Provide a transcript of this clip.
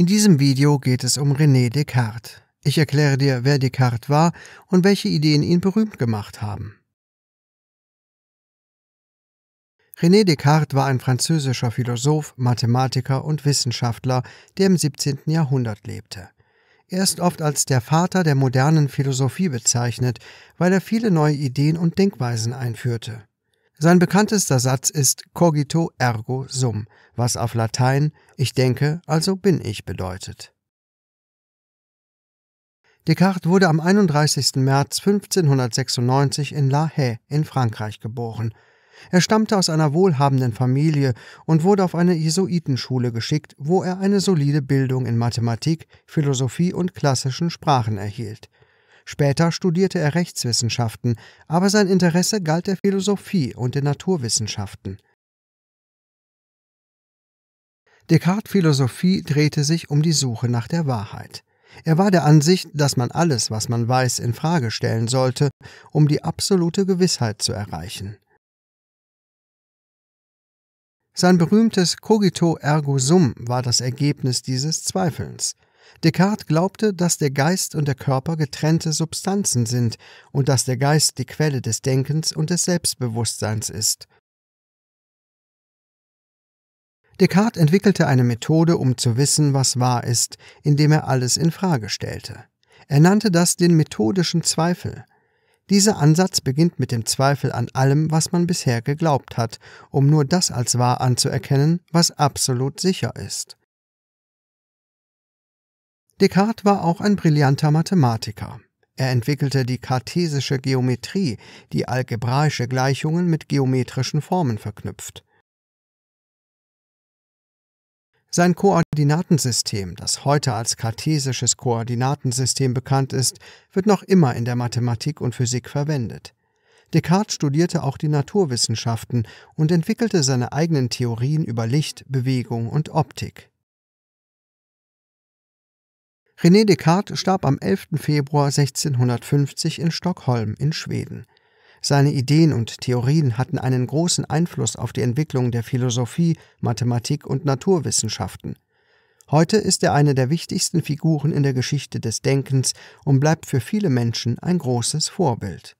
In diesem Video geht es um René Descartes. Ich erkläre dir, wer Descartes war und welche Ideen ihn berühmt gemacht haben. René Descartes war ein französischer Philosoph, Mathematiker und Wissenschaftler, der im 17. Jahrhundert lebte. Er ist oft als der Vater der modernen Philosophie bezeichnet, weil er viele neue Ideen und Denkweisen einführte. Sein bekanntester Satz ist cogito ergo sum, was auf Latein ich denke, also bin ich bedeutet. Descartes wurde am 31. März 1596 in La Haye in Frankreich geboren. Er stammte aus einer wohlhabenden Familie und wurde auf eine Jesuitenschule geschickt, wo er eine solide Bildung in Mathematik, Philosophie und klassischen Sprachen erhielt. Später studierte er Rechtswissenschaften, aber sein Interesse galt der Philosophie und den Naturwissenschaften. Descartes' Philosophie drehte sich um die Suche nach der Wahrheit. Er war der Ansicht, dass man alles, was man weiß, in Frage stellen sollte, um die absolute Gewissheit zu erreichen. Sein berühmtes Cogito ergo sum war das Ergebnis dieses Zweifelns. Descartes glaubte, dass der Geist und der Körper getrennte Substanzen sind und dass der Geist die Quelle des Denkens und des Selbstbewusstseins ist. Descartes entwickelte eine Methode, um zu wissen, was wahr ist, indem er alles in Frage stellte. Er nannte das den methodischen Zweifel. Dieser Ansatz beginnt mit dem Zweifel an allem, was man bisher geglaubt hat, um nur das als wahr anzuerkennen, was absolut sicher ist. Descartes war auch ein brillanter Mathematiker. Er entwickelte die kartesische Geometrie, die algebraische Gleichungen mit geometrischen Formen verknüpft. Sein Koordinatensystem, das heute als kartesisches Koordinatensystem bekannt ist, wird noch immer in der Mathematik und Physik verwendet. Descartes studierte auch die Naturwissenschaften und entwickelte seine eigenen Theorien über Licht, Bewegung und Optik. René Descartes starb am 11. Februar 1650 in Stockholm in Schweden. Seine Ideen und Theorien hatten einen großen Einfluss auf die Entwicklung der Philosophie, Mathematik und Naturwissenschaften. Heute ist er eine der wichtigsten Figuren in der Geschichte des Denkens und bleibt für viele Menschen ein großes Vorbild.